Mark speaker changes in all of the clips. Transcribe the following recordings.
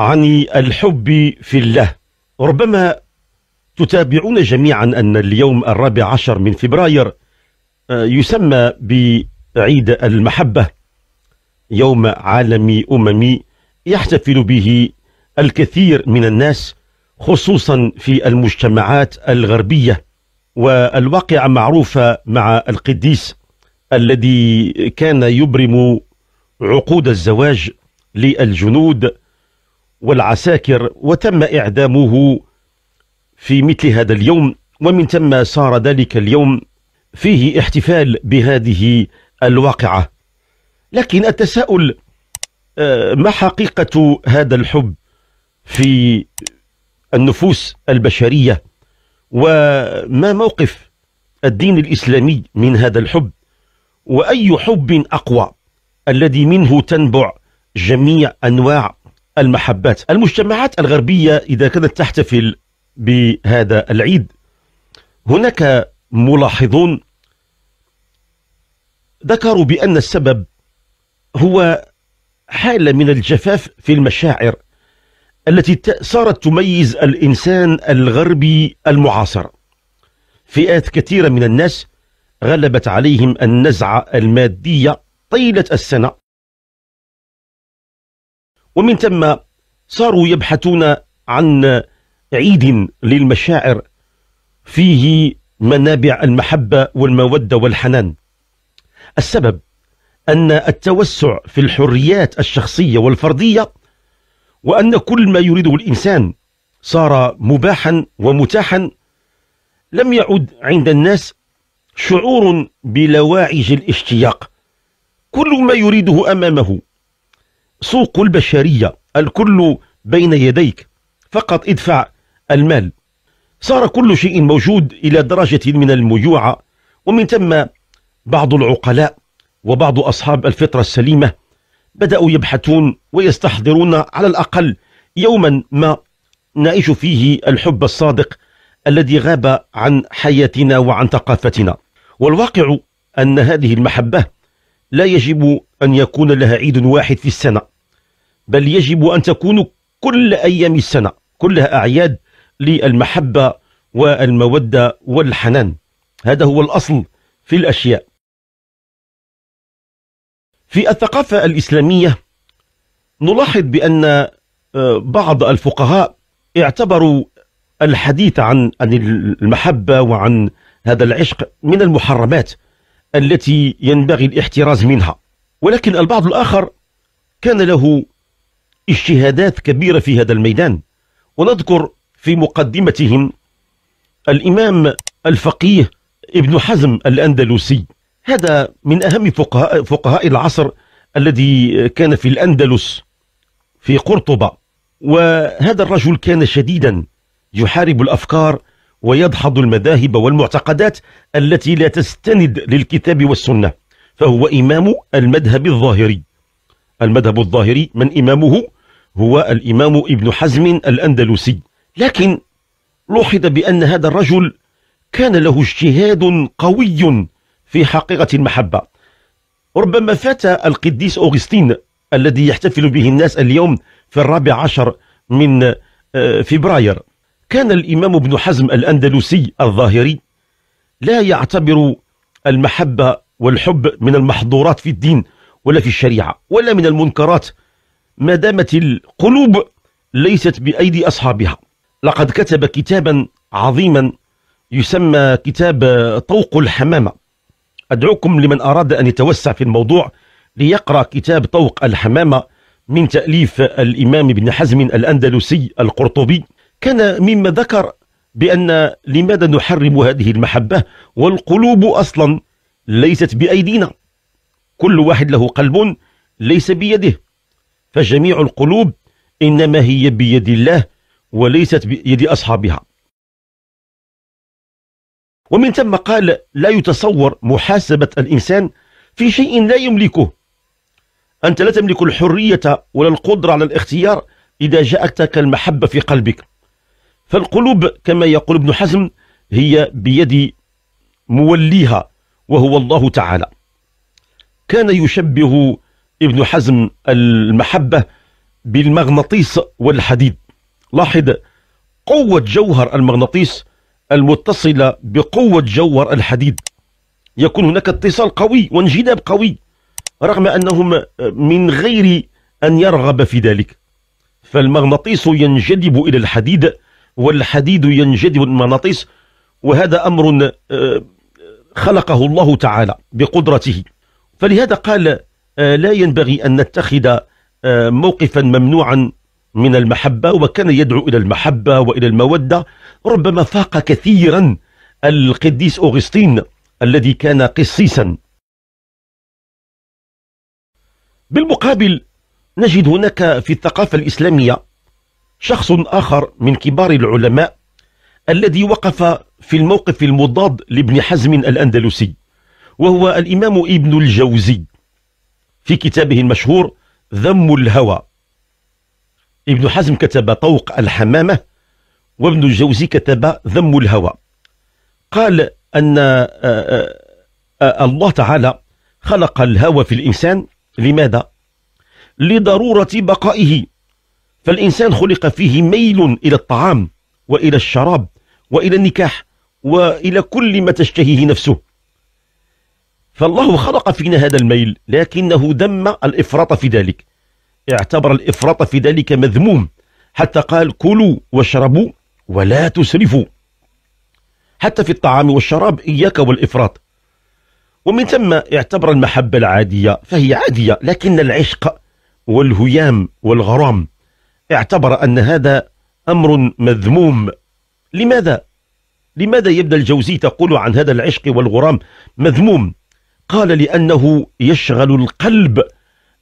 Speaker 1: عن الحب في الله ربما تتابعون جميعا أن اليوم الرابع عشر من فبراير آه، يسمى بعيد المحبة يوم عالمي أممي يحتفل به الكثير من الناس خصوصا في المجتمعات الغربية والواقعة معروفة مع القديس الذي كان يبرم عقود الزواج للجنود والعساكر وتم إعدامه في مثل هذا اليوم ومن ثم صار ذلك اليوم فيه احتفال بهذه الواقعة لكن التساؤل آه، ما حقيقة هذا الحب في النفوس البشرية وما موقف الدين الإسلامي من هذا الحب وأي حب أقوى الذي منه تنبع جميع أنواع المحبات المجتمعات الغربية إذا كانت تحتفل بهذا العيد هناك ملاحظون ذكروا بأن السبب هو حالة من الجفاف في المشاعر التي صارت تميز الإنسان الغربي المعاصر فئات كثيرة من الناس غلبت عليهم النزعة المادية طيلة السنة ومن ثم صاروا يبحثون عن عيد للمشاعر فيه منابع المحبة والمودة والحنان السبب أن التوسع في الحريات الشخصية والفردية وأن كل ما يريده الإنسان صار مباحا ومتاحا لم يعد عند الناس شعور بلواعج الاشتياق كل ما يريده أمامه سوق البشرية الكل بين يديك فقط ادفع المال صار كل شيء موجود إلى درجة من الميوعة ومن ثم بعض العقلاء وبعض أصحاب الفطرة السليمة بدأوا يبحثون ويستحضرون على الأقل يوما ما نعيش فيه الحب الصادق الذي غاب عن حياتنا وعن ثقافتنا والواقع أن هذه المحبة لا يجب أن يكون لها عيد واحد في السنة بل يجب أن تكون كل أيام السنة كلها أعياد للمحبة والمودة والحنان هذا هو الأصل في الأشياء في الثقافة الإسلامية نلاحظ بأن آه، بعض الفقهاء اعتبروا الحديث عن المحبة وعن هذا العشق من المحرمات التي ينبغي الاحتراز منها ولكن البعض الآخر كان له اجتهادات كبيرة في هذا الميدان ونذكر في مقدمتهم الإمام الفقيه ابن حزم الأندلسي هذا من أهم فقهاء, فقهاء العصر الذي كان في الأندلس في قرطبة وهذا الرجل كان شديدا يحارب الأفكار ويدحض المذاهب والمعتقدات التي لا تستند للكتاب والسنة فهو إمام المذهب الظاهري المذهب الظاهري من إمامه هو الإمام ابن حزم الأندلسي لكن لوحظ بأن هذا الرجل كان له اجتهاد قوي في حقيقة المحبة ربما فات القديس أوغسطين الذي يحتفل به الناس اليوم في الرابع عشر من آه، فبراير كان الإمام ابن حزم الأندلسي الظاهري لا يعتبر المحبة والحب من المحظورات في الدين ولا في الشريعة ولا من المنكرات ما دامت القلوب ليست بأيدي أصحابها لقد كتب كتابا عظيما يسمى كتاب طوق الحمامة أدعوكم لمن أراد أن يتوسع في الموضوع ليقرأ كتاب طوق الحمامة من تأليف الإمام ابن حزم الأندلسي القرطبي كان مما ذكر بأن لماذا نحرم هذه المحبة والقلوب أصلا ليست بأيدينا كل واحد له قلب ليس بيده فجميع القلوب إنما هي بيد الله وليست بيد أصحابها ومن ثم قال لا يتصور محاسبة الإنسان في شيء لا يملكه أنت لا تملك الحرية ولا القدرة على الاختيار إذا جاءتك المحبة في قلبك فالقلوب كما يقول ابن حزم هي بيد موليها وهو الله تعالى كان يشبه ابن حزم المحبة بالمغناطيس والحديد لاحظ قوة جوهر المغناطيس المتصلة بقوة جوهر الحديد يكون هناك اتصال قوي وانجذاب قوي رغم أنهم من غير أن يرغب في ذلك فالمغناطيس ينجذب إلى الحديد والحديد ينجذب المغناطيس وهذا أمر آه، خلقه الله تعالى بقدرته فلهذا قال آه، لا ينبغي أن نتخذ آه، موقفا ممنوعا من المحبة وكان يدعو إلى المحبة وإلى المودة ربما فاق كثيرا القديس أوغسطين الذي كان قسيسا بالمقابل نجد هناك في الثقافة الإسلامية شخص آخر من كبار العلماء الذي وقف في الموقف المضاد لابن حزم الأندلسي وهو الإمام ابن الجوزي في كتابه المشهور ذم الهوى ابن حزم كتب طوق الحمامة وابن الجوزي كتب ذم الهوى قال أن آه، آه، آه، الله تعالى خلق الهوى في الإنسان لماذا؟ لضرورة بقائه فالإنسان خلق فيه ميل إلى الطعام وإلى الشراب وإلى النكاح وإلى كل ما تشتهيه نفسه فالله خلق فينا هذا الميل لكنه دم الإفراط في ذلك اعتبر الإفراط في ذلك مذموم حتى قال كلوا واشربوا ولا تسرفوا حتى في الطعام والشراب إياك والإفراط ومن ثم اعتبر المحبة العادية فهي عادية لكن العشق والهيام والغرام اعتبر أن هذا أمر مذموم لماذا؟ لماذا يبدأ الجوزي تقول عن هذا العشق والغرام مذموم؟ قال لأنه يشغل القلب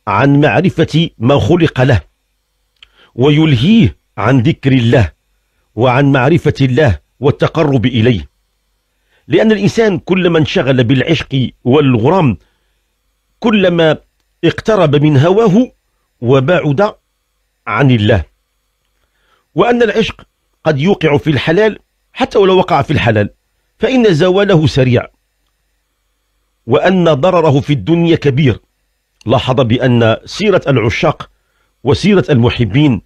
Speaker 1: عن معرفة ما خلق له ويلهيه عن ذكر الله وعن معرفة الله والتقرب إليه لأن الإنسان كلما انشغل بالعشق والغرام كلما اقترب من هواه وبعد عن الله وأن العشق قد يوقع في الحلال حتى ولو وقع في الحلال فإن زواله سريع وأن ضرره في الدنيا كبير لاحظ بأن سيرة العشاق وسيرة المحبين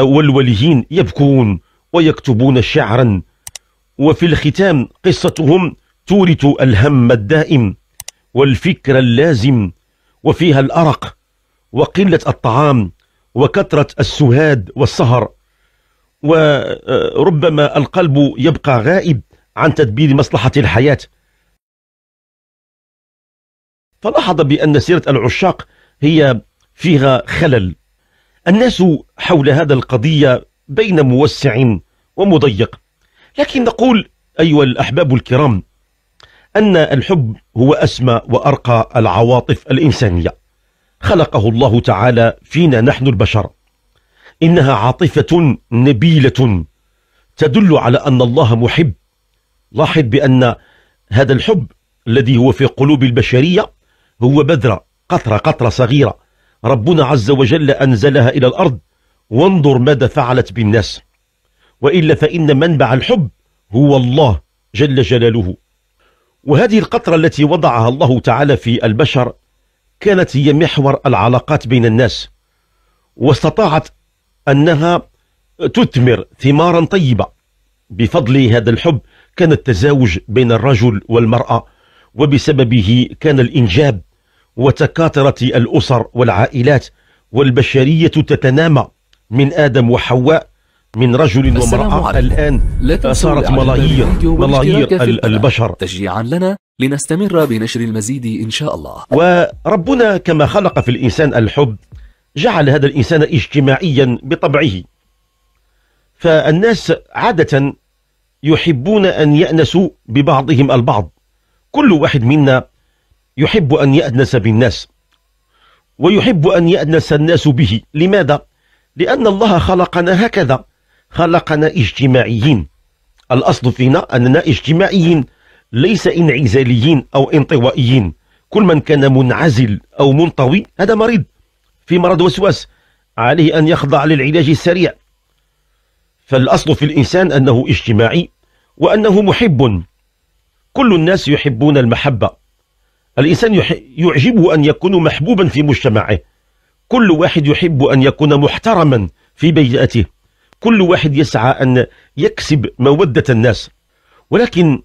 Speaker 1: والوليين يبكون ويكتبون شعرا وفي الختام قصتهم تورث الهم الدائم والفكر اللازم وفيها الأرق وقلة الطعام وكثرة السهاد والسهر وربما القلب يبقى غائب عن تدبير مصلحة الحياة فلاحظ بأن سيرة العشاق هي فيها خلل الناس حول هذا القضية بين موسع ومضيق لكن نقول أيها الأحباب الكرام أن الحب هو أسمى وأرقى العواطف الإنسانية خلقه الله تعالى فينا نحن البشر إنها عاطفة نبيلة تدل على أن الله محب لاحظ بأن هذا الحب الذي هو في قلوب البشرية هو بذرة قطرة قطرة صغيرة ربنا عز وجل أنزلها إلى الأرض وانظر ماذا فعلت بالناس وإلا فإن منبع الحب هو الله جل جلاله وهذه القطرة التي وضعها الله تعالى في البشر كانت هي محور العلاقات بين الناس واستطاعت أنها تثمر ثمارا طيبة بفضل هذا الحب كان التزاوج بين الرجل والمرأة وبسببه كان الإنجاب وتكاثرت الأسر والعائلات والبشرية تتنامى من آدم وحواء من رجل وامرأة الآن صارت ملايير ملايير البشر تشجيعا لنا لنستمر بنشر المزيد إن شاء الله وربنا كما خلق في الإنسان الحب جعل هذا الإنسان اجتماعيا بطبعه فالناس عادة يحبون أن يأنسوا ببعضهم البعض كل واحد منا يحب أن يأنس بالناس ويحب أن يأنس الناس به لماذا؟ لأن الله خلقنا هكذا خلقنا اجتماعيين الأصل فينا أننا اجتماعيين ليس انعزاليين أو انطوائيين كل من كان منعزل أو منطوي هذا مريض في مرض وسواس عليه أن يخضع للعلاج السريع فالأصل في الإنسان أنه اجتماعي وأنه محب كل الناس يحبون المحبة الإنسان يعجبه أن يكون محبوبا في مجتمعه كل واحد يحب أن يكون محترما في بيئته كل واحد يسعى أن يكسب مودة الناس ولكن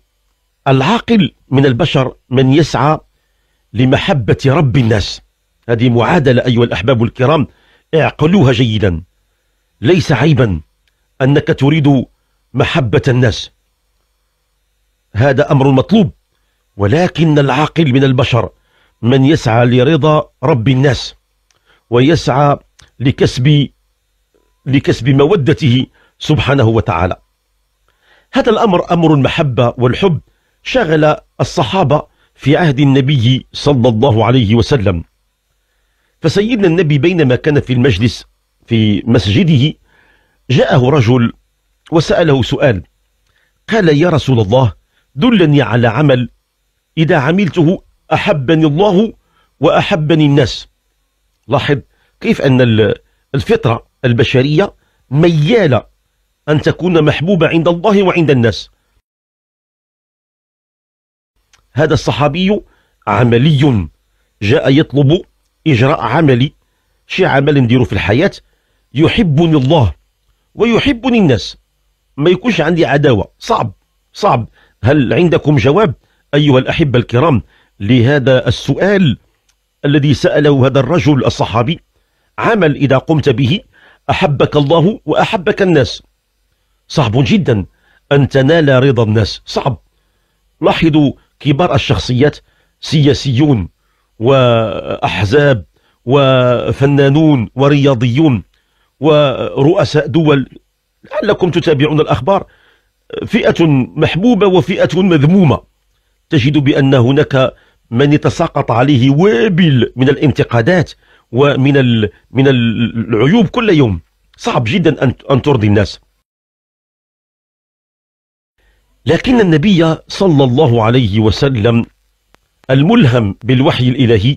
Speaker 1: العاقل من البشر من يسعى لمحبة رب الناس هذه معادلة أيها الأحباب الكرام اعقلوها جيدا ليس عيبا أنك تريد محبة الناس هذا أمر مطلوب ولكن العاقل من البشر من يسعى لرضا رب الناس ويسعى لكسب لكسب مودته سبحانه وتعالى هذا الأمر أمر المحبة والحب شغل الصحابة في عهد النبي صلى الله عليه وسلم فسيدنا النبي بينما كان في المجلس في مسجده جاءه رجل وسأله سؤال قال يا رسول الله دلني على عمل إذا عملته أحبني الله وأحبني الناس لاحظ كيف أن الفطرة البشرية ميالة أن تكون محبوبة عند الله وعند الناس هذا الصحابي عملي جاء يطلب إجراء عملي شي عمل نديرو في الحياة يحبني الله ويحبني الناس ما يكونش عندي عداوة صعب صعب هل عندكم جواب أيها الأحبة الكرام لهذا السؤال الذي سأله هذا الرجل الصحابي عمل إذا قمت به أحبك الله وأحبك الناس صعب جدا أن تنال رضا الناس صعب لاحظوا كبار الشخصيات سياسيون وأحزاب وفنانون ورياضيون ورؤساء دول لعلكم تتابعون الأخبار فئة محبوبة وفئة مذمومة تجد بأن هناك من يتساقط عليه وابل من الانتقادات ومن من العيوب كل يوم صعب جدا أن ترضي الناس لكن النبي صلى الله عليه وسلم الملهم بالوحي الإلهي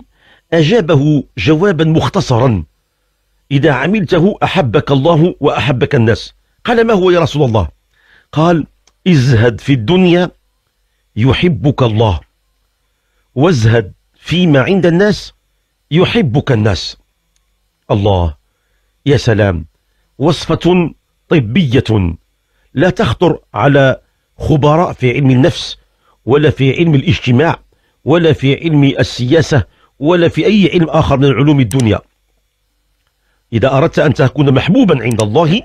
Speaker 1: أجابه جوابا مختصرا إذا عملته أحبك الله وأحبك الناس قال ما هو يا رسول الله قال ازهد في الدنيا يحبك الله وازهد فيما عند الناس يحبك الناس الله يا سلام وصفة طبية لا تخطر على خبراء في علم النفس ولا في علم الاجتماع ولا في علم السياسة ولا في أي علم آخر من علوم الدنيا إذا أردت أن تكون محبوبا عند الله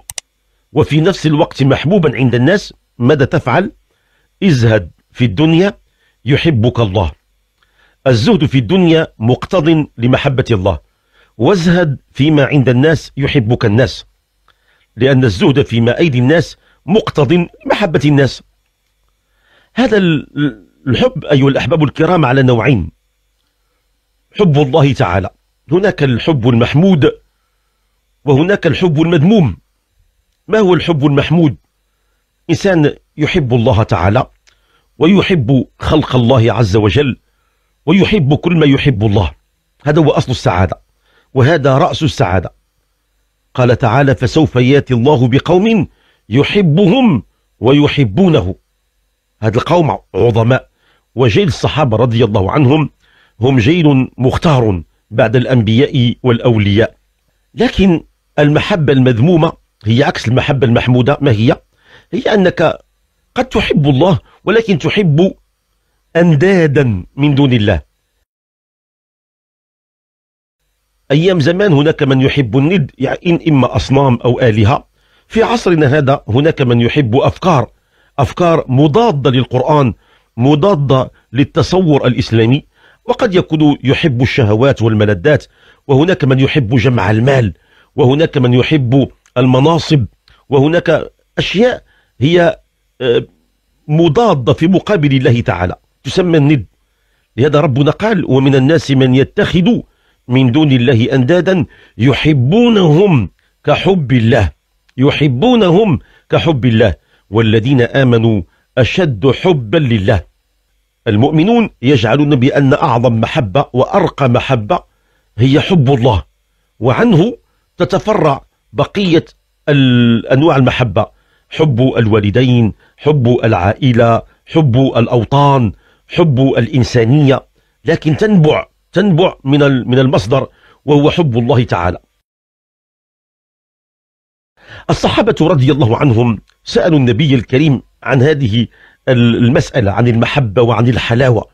Speaker 1: وفي نفس الوقت محبوبا عند الناس ماذا تفعل؟ ازهد في الدنيا يحبك الله الزهد في الدنيا مقتض لمحبة الله وازهد فيما عند الناس يحبك الناس لأن الزهد فيما أيدي الناس مقتض لمحبة الناس هذا الحب أيها الأحباب الكرام على نوعين حب الله تعالى هناك الحب المحمود وهناك الحب المذموم ما هو الحب المحمود إنسان يحب الله تعالى ويحب خلق الله عز وجل ويحب كل ما يحب الله هذا هو أصل السعادة وهذا رأس السعادة قال تعالى فسوف ياتي الله بقوم يحبهم ويحبونه هاد القوم عظماء وجيل الصحابة رضي الله عنهم هم جيل مختار بعد الأنبياء والأولياء لكن المحبة المذمومة هي عكس المحبة المحمودة ما هي؟ هي أنك قد تحب الله ولكن تحب أندادا من دون الله أيام زمان هناك من يحب الند يعني إن إما أصنام أو آلهة في عصرنا هذا هناك من يحب أفكار أفكار مضادة للقرآن مضادة للتصور الإسلامي وقد يكون يحب الشهوات والملذات وهناك من يحب جمع المال وهناك من يحب المناصب وهناك أشياء هي آه، مضادة في مقابل الله تعالى تسمى الند لهذا ربنا قال ومن الناس من يتخذ من دون الله أندادا يحبونهم كحب الله يحبونهم كحب الله والذين آمنوا أشد حبا لله المؤمنون يجعلون بأن أعظم محبة وأرقى محبة هي حب الله وعنه تتفرع بقية أنواع المحبة حب الوالدين حب العائلة حب الأوطان حب الإنسانية لكن تنبع تنبع من من المصدر وهو حب الله تعالى الصحابة رضي الله عنهم سألوا النبي الكريم عن هذه المسألة عن المحبة وعن الحلاوة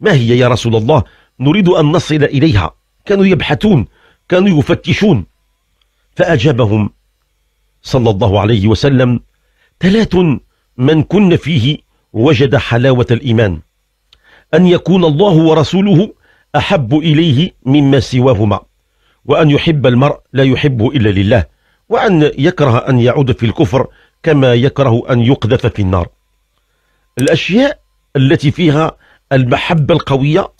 Speaker 1: ما هي يا رسول الله نريد أن نصل إليها كانوا يبحثون كانوا يفتشون فأجابهم صلى الله عليه وسلم ثلاث من كن فيه وجد حلاوة الإيمان أن يكون الله ورسوله أحب إليه مما سواهما وأن يحب المرء لا يحبه إلا لله وأن يكره أن يعود في الكفر كما يكره أن يقذف في النار الأشياء التي فيها المحبة القوية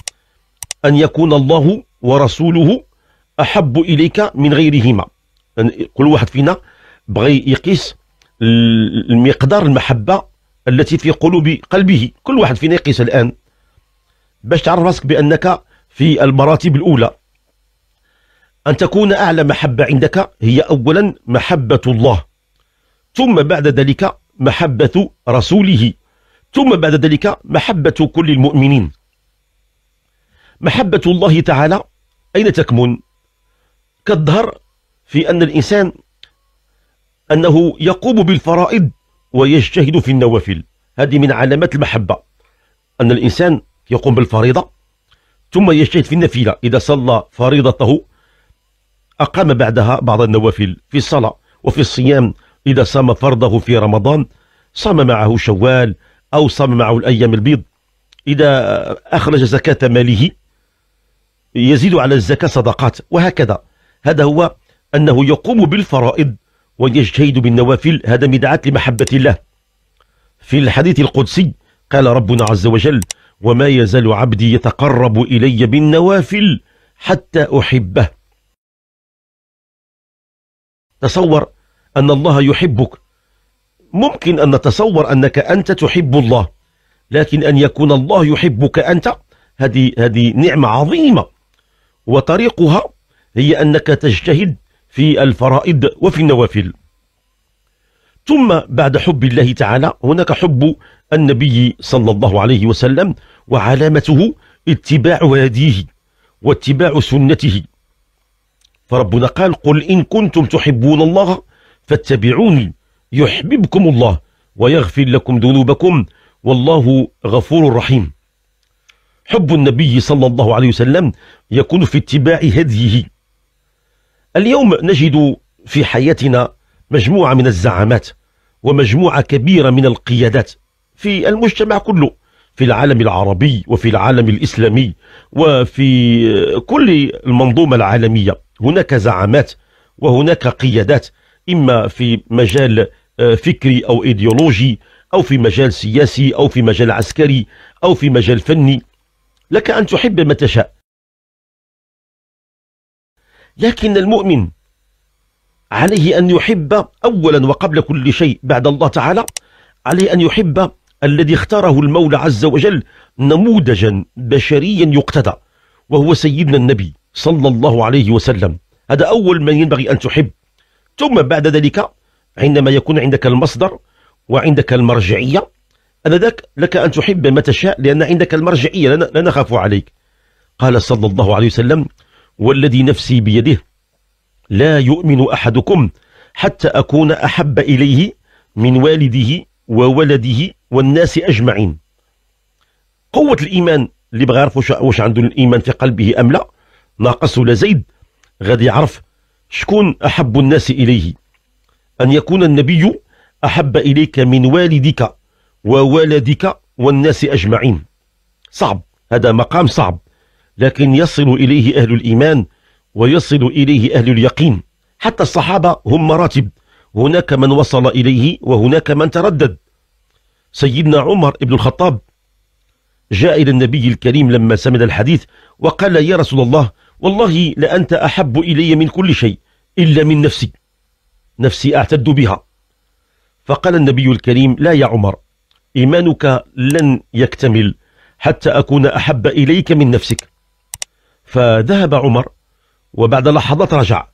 Speaker 1: أن يكون الله ورسوله أحب إليك من غيرهما كل واحد فينا بغي يقيس المقدار المحبة التي في قلوب قلبه كل واحد فينا يقيس الآن باش تعرف راسك بأنك في المراتب الأولى أن تكون أعلى محبة عندك هي أولا محبة الله ثم بعد ذلك محبة رسوله ثم بعد ذلك محبة كل المؤمنين محبة الله تعالى أين تكمن؟ كالظهر في أن الإنسان أنه يقوم بالفرائض ويجتهد في النوافل هذه من علامات المحبة أن الإنسان يقوم بالفريضة ثم يجتهد في النفيلة إذا صلى فريضته أقام بعدها بعض النوافل في الصلاة وفي الصيام إذا صام فرضه في رمضان صام معه شوال أو صام معه الأيام البيض إذا أخرج زكاة ماله يزيد على الزكاة صدقات وهكذا هذا هو أنه يقوم بالفرائض ويجتهد بالنوافل هذا مدعاة لمحبة الله في الحديث القدسي قال ربنا عز وجل وما يزال عبدي يتقرب إلي بالنوافل حتى أحبه تصور أن الله يحبك ممكن أن نتصور أنك أنت تحب الله لكن أن يكون الله يحبك أنت هذه هذه نعمة عظيمة وطريقها هي أنك تجتهد في الفرائض وفي النوافل ثم بعد حب الله تعالى هناك حب النبي صلى الله عليه وسلم وعلامته اتباع هديه واتباع سنته فربنا قال قل إن كنتم تحبون الله فاتبعوني يحببكم الله ويغفر لكم ذنوبكم والله غفور رحيم حب النبي صلى الله عليه وسلم يكون في اتباع هديه اليوم نجد في حياتنا مجموعة من الزعامات ومجموعة كبيرة من القيادات في المجتمع كله في العالم العربي وفي العالم الإسلامي وفي كل المنظومة العالمية هناك زعامات وهناك قيادات إما في مجال آه، فكري أو إيديولوجي أو في مجال سياسي أو في مجال عسكري أو في مجال فني لك أن تحب ما تشاء لكن المؤمن عليه أن يحب أولا وقبل كل شيء بعد الله تعالى عليه أن يحب الذي اختاره المولى عز وجل نموذجا بشريا يقتدى وهو سيدنا النبي صلى الله عليه وسلم هذا أول ما ينبغي أن تحب ثم بعد ذلك عندما يكون عندك المصدر وعندك المرجعية أنذاك لك أن تحب ما تشاء لأن عندك المرجعية لا نخاف عليك قال صلى الله عليه وسلم والذي نفسي بيده لا يؤمن أحدكم حتى أكون أحب إليه من والده وولده والناس أجمعين قوة الإيمان اللي بغى يعرف واش عنده الإيمان في قلبه أم لا ناقص ولا زيد غادي يعرف شكون أحب الناس إليه أن يكون النبي أحب إليك من والدك وولدك والناس أجمعين صعب هذا مقام صعب لكن يصل إليه أهل الإيمان ويصل إليه أهل اليقين حتى الصحابة هم مراتب هناك من وصل إليه وهناك من تردد سيدنا عمر بن الخطاب جاء إلى النبي الكريم لما سمد الحديث وقال يا رسول الله والله لأنت أحب إلي من كل شيء إلا من نفسي نفسي أعتد بها فقال النبي الكريم لا يا عمر إيمانك لن يكتمل حتى أكون أحب إليك من نفسك فذهب عمر وبعد لحظات رجع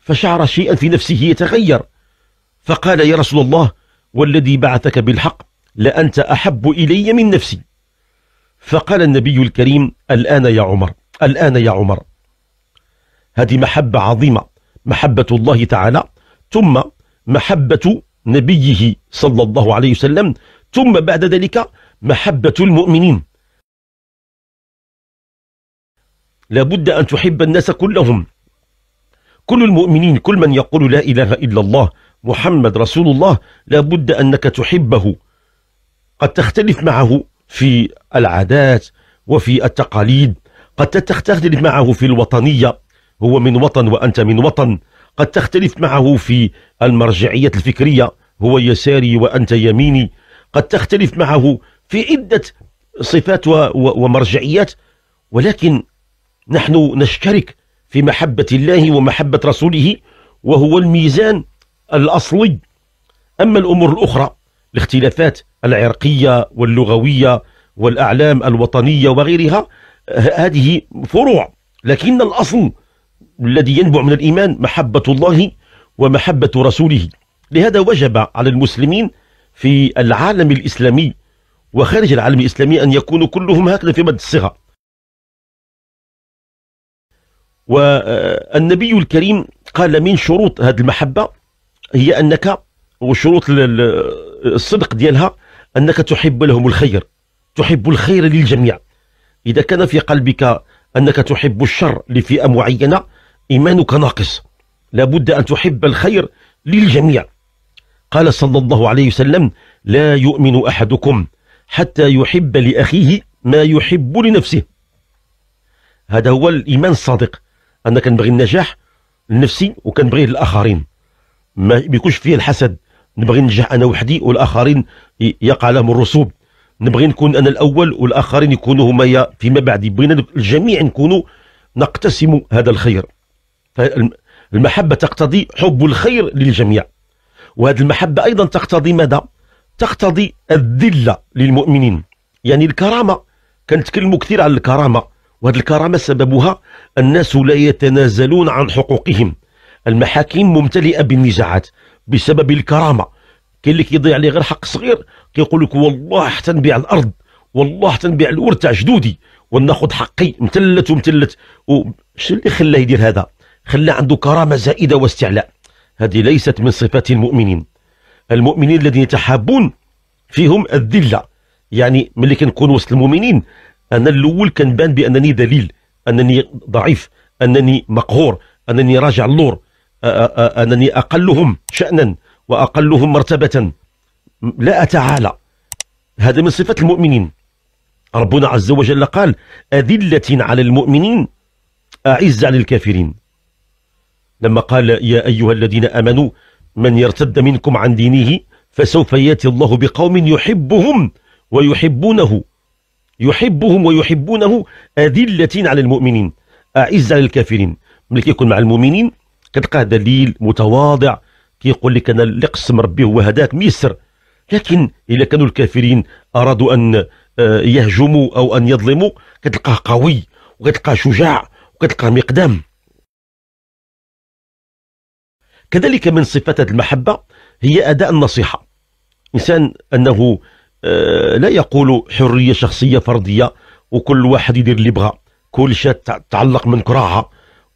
Speaker 1: فشعر شيئا في نفسه يتغير فقال يا رسول الله والذي بعثك بالحق لأنت أحب إلي من نفسي فقال النبي الكريم الآن يا عمر الآن يا عمر هذه محبة عظيمة محبة الله تعالى ثم محبة نبيه صلى الله عليه وسلم ثم بعد ذلك محبة المؤمنين لابد أن تحب الناس كلهم كل المؤمنين كل من يقول لا إله إلا الله محمد رسول الله لابد أنك تحبه قد تختلف معه في العادات وفي التقاليد قد تختلف معه في الوطنية هو من وطن وأنت من وطن قد تختلف معه في المرجعية الفكرية هو يساري وأنت يميني قد تختلف معه في عدة صفات ومرجعيات ولكن نحن نشترك في محبة الله ومحبة رسوله وهو الميزان الأصلي أما الأمور الأخرى الاختلافات العرقية واللغوية والأعلام الوطنية وغيرها هذه فروع لكن الأصل الذي ينبع من الإيمان محبة الله ومحبة رسوله لهذا وجب على المسلمين في العالم الإسلامي وخارج العالم الإسلامي أن يكونوا كلهم هكذا في مد الصغة والنبي الكريم قال من شروط هذه المحبة هي أنك وشروط الصدق ديالها أنك تحب لهم الخير تحب الخير للجميع إذا كان في قلبك أنك تحب الشر لفئة معينة إيمانك ناقص لابد أن تحب الخير للجميع قال صلى الله عليه وسلم لا يؤمن أحدكم حتى يحب لأخيه ما يحب لنفسه هذا هو الإيمان الصادق أنا كنبغي النجاح لنفسي وكنبغيه للآخرين ما بيكونش فيه الحسد نبغي ننجح انا وحدي والاخرين يقع لهم الرسوب نبغي نكون انا الاول والاخرين يكونوا هما فيما بعد بغينا الجميع نكونوا نقتسم هذا الخير المحبه تقتضي حب الخير للجميع وهذه المحبه ايضا تقتضي ماذا تقتضي الذله للمؤمنين يعني الكرامه كنتكلموا كثير على الكرامه وهذه الكرامه سببها الناس لا يتنازلون عن حقوقهم المحاكم ممتلئه بالنزاعات بسبب الكرامه كاين اللي كيضيع عليه غير حق صغير كيقول لك والله حتى نبيع الارض والله حتى نبيع الورد تاع جدودي وناخذ حقي متلت ومتلت شنو اللي خلاه يدير هذا خلاه عنده كرامه زائده واستعلاء هذه ليست من صفات المؤمنين المؤمنين الذين يتحابون فيهم الذله يعني ملي كنكون وسط المؤمنين انا الاول كنبان بانني ذليل انني ضعيف انني مقهور انني راجع اللور أنني أقلهم شأنا وأقلهم مرتبة لا أتعالى هذا من صفة المؤمنين ربنا عز وجل قال أذلة على المؤمنين أعز على الكافرين لما قال يا أيها الذين أمنوا من يرتد منكم عن دينه فسوف ياتي الله بقوم يحبهم ويحبونه يحبهم ويحبونه أذلة على المؤمنين أعز على الكافرين ملي كيكون مع المؤمنين كتلقاه دليل متواضع كيقول لك انا اللي قسم ربي هو هذاك ميسر لكن اذا كانوا الكافرين ارادوا ان آه، يهجموا او ان يظلموا كتلقاه قوي وكتلقاه شجاع وكتلقاه مقدام كذلك من صفات المحبه هي اداء النصيحه انسان انه آه، لا يقول حريه شخصيه فرديه وكل واحد يدير اللي بغى كل شيء تعلق من كراهه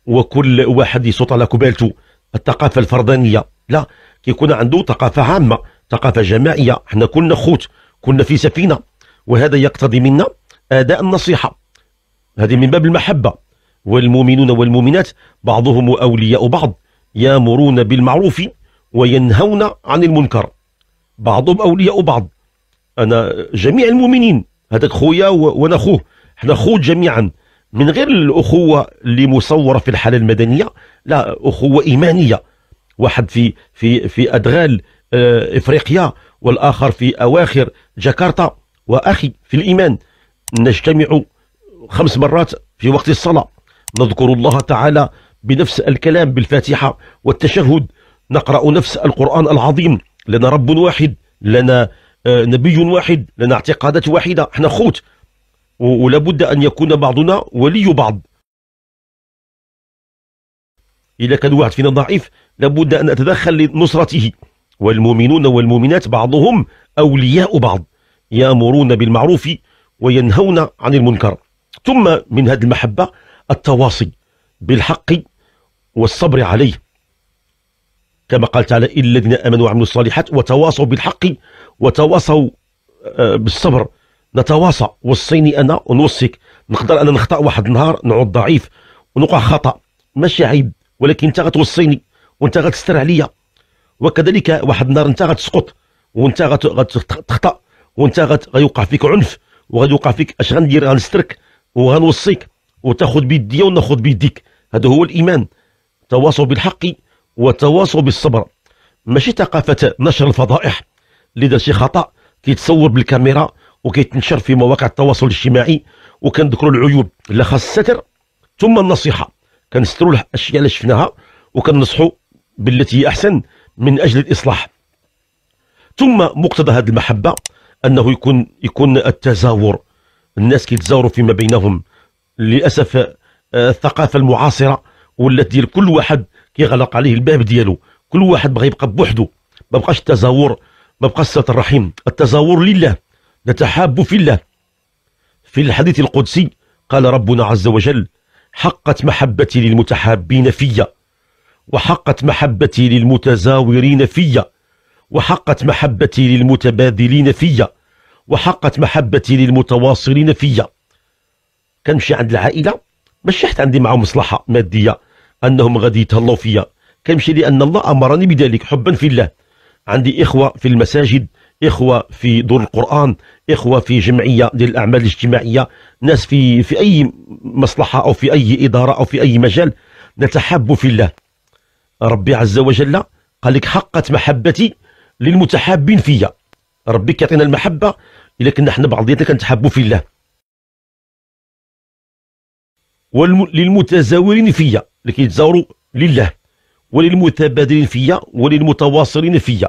Speaker 1: وكل واحد يصوت على كبالته الثقافة الفردانية لا كيكون عنده ثقافة عامة ثقافة جماعية احنا كنا خوت كنا في سفينة وهذا يقتضي منا أداء النصيحة هذه من باب المحبة والمؤمنون والمؤمنات بعضهم أولياء بعض يامرون بالمعروف وينهون عن المنكر بعضهم أولياء بعض أنا جميع المؤمنين هذاك خويا وأنا خوه احنا خوت جميعا من غير الاخوه اللي مصوره في الحاله المدنيه لا اخوه ايمانيه واحد في في في ادغال آه، افريقيا والاخر في اواخر جاكرتا واخي في الايمان نجتمع خمس مرات في وقت الصلاه نذكر الله تعالى بنفس الكلام بالفاتحه والتشهد نقرا نفس القران العظيم لنا رب واحد لنا آه، نبي واحد لنا اعتقادات واحده احنا خوت ولا بد أن يكون بعضنا ولي بعض إذا كان واحد فينا ضعيف لابد أن أتدخل لنصرته والمؤمنون والمؤمنات بعضهم أولياء بعض يأمرون بالمعروف وينهون عن المنكر ثم من هذه المحبة التواصي بالحق والصبر عليه كما قال تعالى إلا الذين آمنوا وعملوا الصالحات وتواصوا بالحق وتواصوا آه، بالصبر نتواصى وصيني انا ونوصيك نقدر انا نخطا واحد النهار نعود ضعيف ونوقع خطا ماشي عيب ولكن انت غتوصيني وانت غتستر عليا وكذلك واحد النهار انت غتسقط وانت غتخطا وانت غيوقع فيك عنف وغيوقع فيك اش غندير غنسترك وغنوصيك وتاخذ بيديا وناخذ بيديك هذا هو الايمان تواصوا بالحق وتواصوا بالصبر ماشي ثقافه نشر الفضائح اللي دار شي خطا كيتصور بالكاميرا وكيتنشر في مواقع التواصل الاجتماعي وكنذكروا العيوب لا خاص الستر ثم النصيحه كنستروا الاشياء اللي شفناها وكننصحوا بالتي هي احسن من اجل الاصلاح ثم مقتضى هذه المحبه انه يكون يكون التزاور الناس كيتزاوروا فيما بينهم للاسف آه، الثقافه المعاصره ولات ديال كل واحد كيغلق عليه الباب ديالو كل واحد بغى يبقى بوحده ما بقاش التزاور ما بقاش الرحيم التزاور لله نتحاب في الله في الحديث القدسي قال ربنا عز وجل حقت محبتي للمتحابين فيّ وحقت محبتي للمتزاورين فيا وحقت محبتي للمتبادلين فيا وحقت محبتي للمتواصلين فيا كنمشي عند العائله ماشي حتى عندي معهم مصلحه ماديه انهم غادي يتهلاو فيا كنمشي لان الله امرني بذلك حبا في الله عندي اخوه في المساجد إخوة في دور القرآن إخوة في جمعية للأعمال الاجتماعية ناس في, في أي مصلحة أو في أي إدارة أو في أي مجال نتحاب في الله ربي عز وجل قال لك حقت محبتي للمتحابين فيا ربي كيعطينا المحبة إلا كنا حنا بعضياتنا كنتحبوا في الله وللمتزاورين فيا اللي كيتزاوروا لله وللمتبادلين فيا وللمتواصلين فيا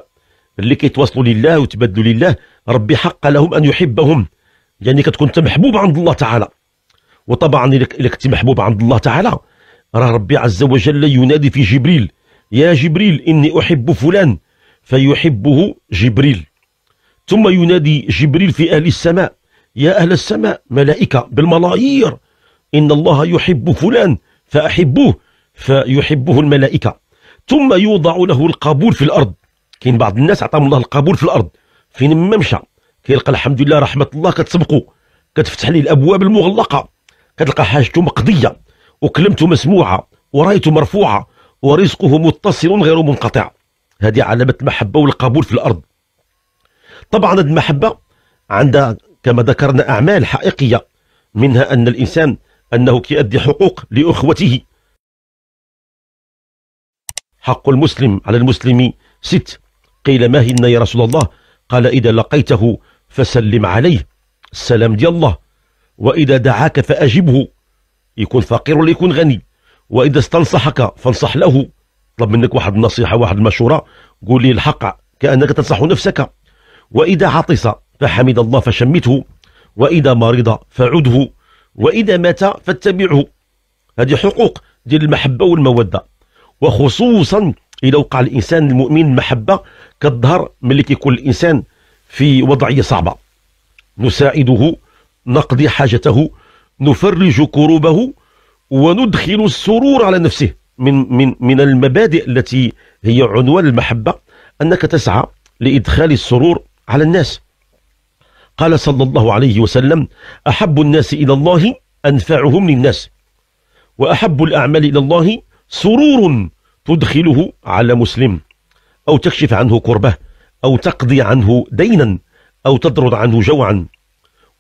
Speaker 1: اللي كيتواصلوا لله وتبدلوا لله ربي حق لهم ان يحبهم يعني كتكون انت محبوب عند الله تعالى وطبعا الا كنت محبوب عند الله تعالى راه ربي عز وجل ينادي في جبريل يا جبريل اني احب فلان فيحبه جبريل ثم ينادي جبريل في اهل السماء يا اهل السماء ملائكه بالملايير ان الله يحب فلان فاحبوه فيحبه الملائكه ثم يوضع له القبول في الارض كاين بعض الناس عطاهم الله القبول في الارض فين ما مشى كيلقى الحمد لله رحمه الله كتسبقو كتفتح ليه الابواب المغلقه كتلقى حاجته مقضيه وكلمته مسموعه ورايته مرفوعه ورزقه متصل غير منقطع هذه علامه المحبه والقبول في الارض طبعا المحبه عندها كما ذكرنا اعمال حقيقيه منها ان الانسان انه كيؤدي حقوق لاخوته حق المسلم على المسلم ست قيل ما هن يا رسول الله قال إذا لقيته فسلم عليه السلام ديال الله وإذا دعاك فأجبه يكون فقير ولا يكون غني وإذا استنصحك فانصح له طلب منك واحد النصيحة واحد المشورة قول لي الحق كأنك تنصح نفسك وإذا عطس فحمد الله فشمته وإذا مرض فعده وإذا مات فاتبعه هذه حقوق ديال المحبة والمودة وخصوصا إذا وقع الإنسان المؤمن محبة كتظهر ملي كيكون الانسان في وضعيه صعبه نساعده نقضي حاجته نفرج كروبه وندخل السرور على نفسه من من من المبادئ التي هي عنوان المحبه انك تسعى لادخال السرور على الناس قال صلى الله عليه وسلم احب الناس الى الله انفعهم للناس واحب الاعمال الى الله سرور تدخله على مسلم أو تكشف عنه كربه أو تقضي عنه دينا أو تطرد عنه جوعا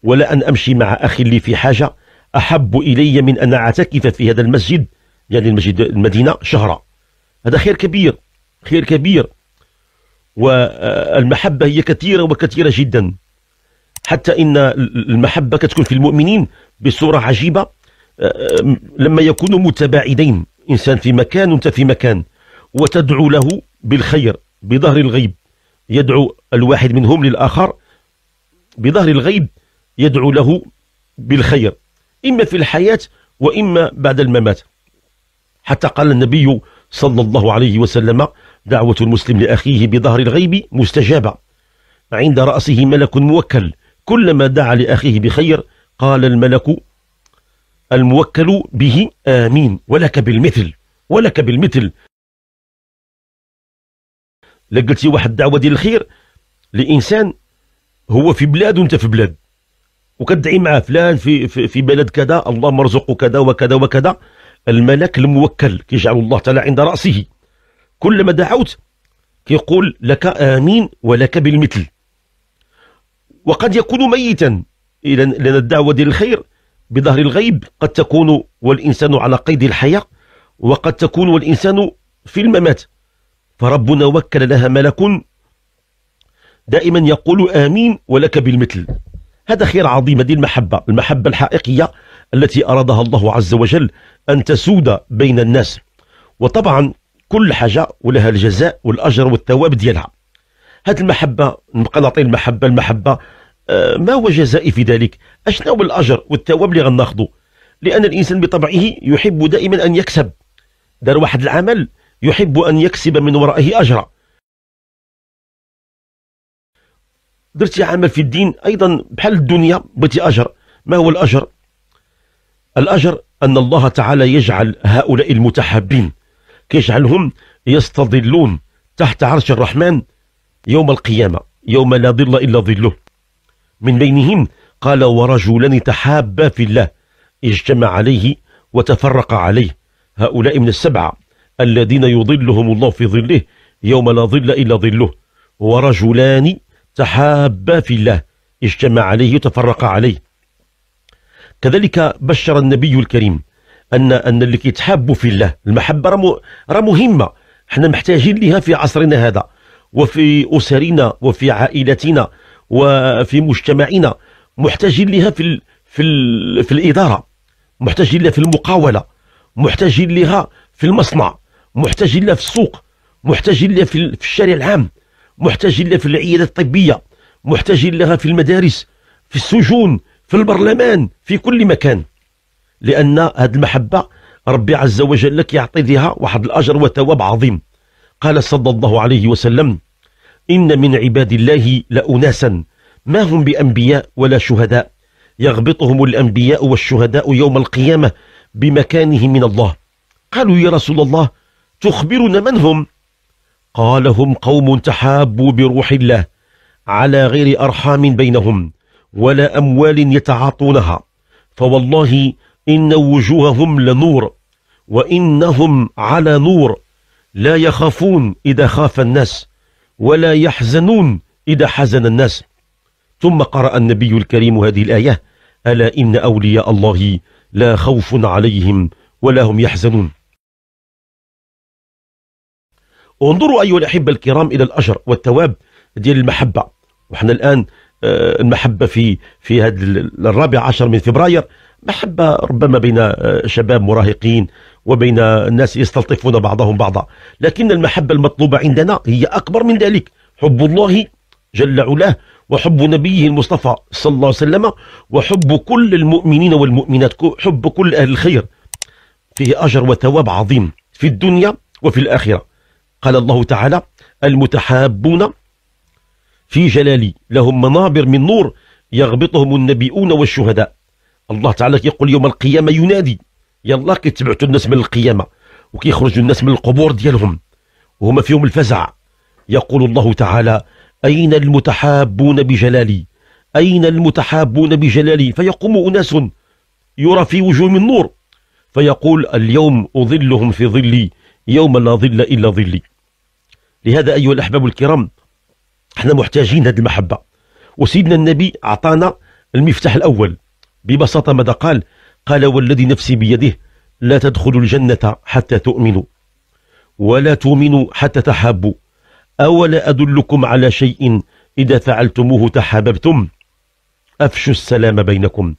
Speaker 1: ولا أن أمشي مع أخي لي في حاجة أحب إلي من أن أعتكف في هذا المسجد يعني المسجد المدينة شهرا هذا خير كبير خير كبير والمحبة هي كثيرة وكثيرة جدا حتى إن المحبة كتكون في المؤمنين بصورة عجيبة لما يكونوا متباعدين إنسان في مكان وأنت في مكان وتدعو له بالخير بظهر الغيب يدعو الواحد منهم للآخر بظهر الغيب يدعو له بالخير إما في الحياة وإما بعد الممات حتى قال النبي صلى الله عليه وسلم دعوة المسلم لأخيه بظهر الغيب مستجابة عند رأسه ملك موكل كلما دعا لأخيه بخير قال الملك الموكل به آمين ولك بالمثل ولك بالمثل لا قلتي واحد الدعوه ديال الخير لانسان هو في بلاد وانت في بلاد وكتدعي معاه فلان في, في في بلد كذا الله مرزوق كذا وكذا وكذا الملك الموكل كيجعل الله تعالى عند راسه كلما دعوت كيقول لك امين ولك بالمثل وقد يكون ميتا اذا لان الدعوه ديال الخير بظهر الغيب قد تكون والانسان على قيد الحياه وقد تكون والانسان في الممات فربنا وكل لها ملك دائما يقول آمين ولك بالمثل هذا خير عظيم هذه المحبة المحبة الحقيقية التي أرادها الله عز وجل أن تسود بين الناس وطبعا كل حاجة ولها الجزاء والأجر والثواب ديالها هذه المحبة نبقى نعطي المحبة المحبة آه، ما هو جزائي في ذلك أشنا هو الأجر والثواب اللي غناخذه لأن الإنسان بطبعه يحب دائما أن يكسب دار واحد العمل يحب أن يكسب من ورائه أجرا درتي عمل في الدين أيضا بحال الدنيا بغيتي أجر ما هو الأجر الأجر أن الله تعالى يجعل هؤلاء المتحابين كيجعلهم يستظلون تحت عرش الرحمن يوم القيامة يوم لا ظل إلا ظله من بينهم قال ورجلان تحابا في الله اجتمع عليه وتفرق عليه هؤلاء من السبعة الذين يظلهم الله في ظله يوم لا ظل إلا ظله ورجلان تحابا في الله اجتمع عليه وتفرق عليه كذلك بشر النبي الكريم أن أن اللي كيتحابوا في الله المحبة راه مهمة احنا محتاجين لها في عصرنا هذا وفي أسرنا وفي عائلتنا وفي مجتمعنا محتاجين لها في ال في ال في الإدارة محتاجين لها في المقاولة محتاجين لها في المصنع محتاجين لها في السوق محتاجين لها في الشارع العام محتاجين لها في العيادات الطبيه محتاجين لها في المدارس في السجون في البرلمان في كل مكان لان هذه المحبه ربي عز وجل لك يعطي لها واحد الاجر وثواب عظيم قال صلى الله عليه وسلم ان من عباد الله لاناسا ما هم بانبياء ولا شهداء يغبطهم الانبياء والشهداء يوم القيامه بمكانه من الله قالوا يا رسول الله تخبرنا من هم قال هم قوم تحابوا بروح الله على غير أرحام بينهم ولا أموال يتعاطونها فوالله إن وجوههم لنور وإنهم على نور لا يخافون إذا خاف الناس ولا يحزنون إذا حزن الناس ثم قرأ النبي الكريم هذه الآية ألا إن أولياء الله لا خوف عليهم ولا هم يحزنون وانظروا أيها الأحبة الكرام إلى الأجر والثواب ديال المحبة وحنا الآن آه، المحبة في في هذا الرابع عشر من فبراير محبة ربما بين آه، شباب مراهقين وبين الناس يستلطفون بعضهم بعضا لكن المحبة المطلوبة عندنا هي أكبر من ذلك حب الله جل علاه وحب نبيه المصطفى صلى الله عليه وسلم وحب كل المؤمنين والمؤمنات حب كل أهل الخير فيه أجر وثواب عظيم في الدنيا وفي الآخرة قال الله تعالى المتحابون في جلالي لهم منابر من نور يغبطهم النبيون والشهداء الله تعالى كيقول يوم القيامة ينادي يلا كيتبعتوا الناس من القيامة وكيخرجوا الناس من القبور ديالهم وهما فيهم الفزع يقول الله تعالى أين المتحابون بجلالي أين المتحابون بجلالي فيقوم أناس يرى في من النور فيقول اليوم أظلهم في ظلي يوم لا ظل إلا ظلي لهذا أيها الأحباب الكرام احنا محتاجين هذه المحبة وسيدنا النبي أعطانا المفتاح الأول ببساطة ماذا قال قال والذي نفسي بيده لا تدخلوا الجنة حتى تؤمنوا ولا تؤمنوا حتى تحابوا أولا أدلكم على شيء إذا فعلتموه تحاببتم أفشوا السلام بينكم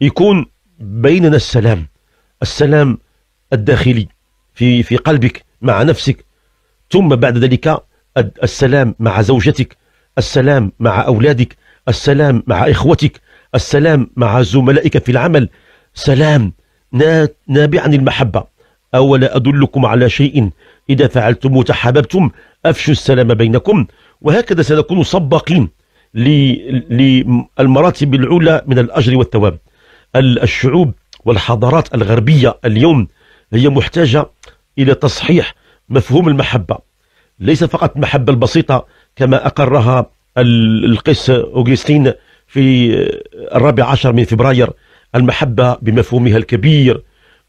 Speaker 1: يكون بيننا السلام السلام الداخلي في في قلبك مع نفسك ثم بعد ذلك السلام مع زوجتك السلام مع أولادك السلام مع إخوتك السلام مع زملائك في العمل سلام نابع عن المحبة أولا أدلكم على شيء إذا فعلتم تحاببتم أفشوا السلام بينكم وهكذا سنكون سباقين للمراتب العلى من الأجر والثواب الشعوب والحضارات الغربية اليوم هي محتاجة إلى تصحيح مفهوم المحبة ليس فقط المحبة البسيطة كما أقرها القس أوغستين في الرابع عشر من فبراير المحبة بمفهومها الكبير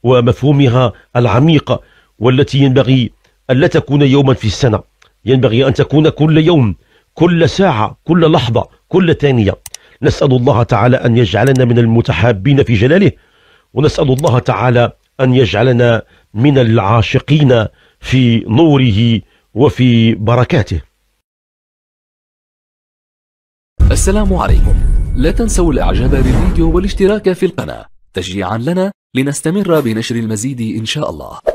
Speaker 1: ومفهومها العميق والتي ينبغي أن لا تكون يوما في السنة ينبغي أن تكون كل يوم كل ساعة كل لحظة كل ثانية نسأل الله تعالى أن يجعلنا من المتحابين في جلاله ونسأل الله تعالى أن يجعلنا من العاشقين في نوره وفي بركاته السلام عليكم لا تنسوا الإعجاب بالفيديو والاشتراك في القناة تشجيعا لنا لنستمر بنشر المزيد إن شاء الله